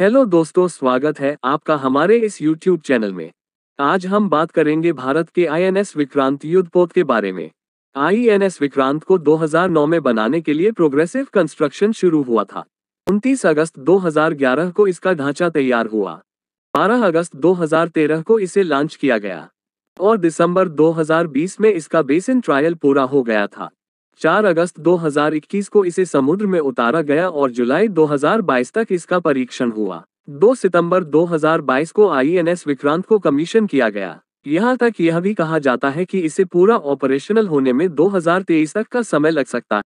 hello दोस्तों स्वागत है आपका हमारे इस YouTube चैनल में आज हम बात करेंगे भारत के आईएनएस विक्रांत युद्धपोत के बारे में एस विक्रांत को 2009 में बनाने के लिए प्रोग्रेसिव कंस्ट्रक्शन शुरू हुआ था 29 अगस्त 2011 को इसका ढांचा तैयार हुआ 12 अगस्त 2013 को इसे लॉन्च किया गया और दिसंबर 2020 में इसका बेसिन ट्रायल पूरा हो गया था 4 अगस्त 2021 को इसे समुद्र में उतारा गया और जुलाई 2022 तक इसका परीक्षण हुआ 2 सितंबर 2022 को आईएनएस विक्रांत को कमीशन किया गया यहाँ तक यह भी कहा जाता है कि इसे पूरा ऑपरेशनल होने में 2023 तक का समय लग सकता है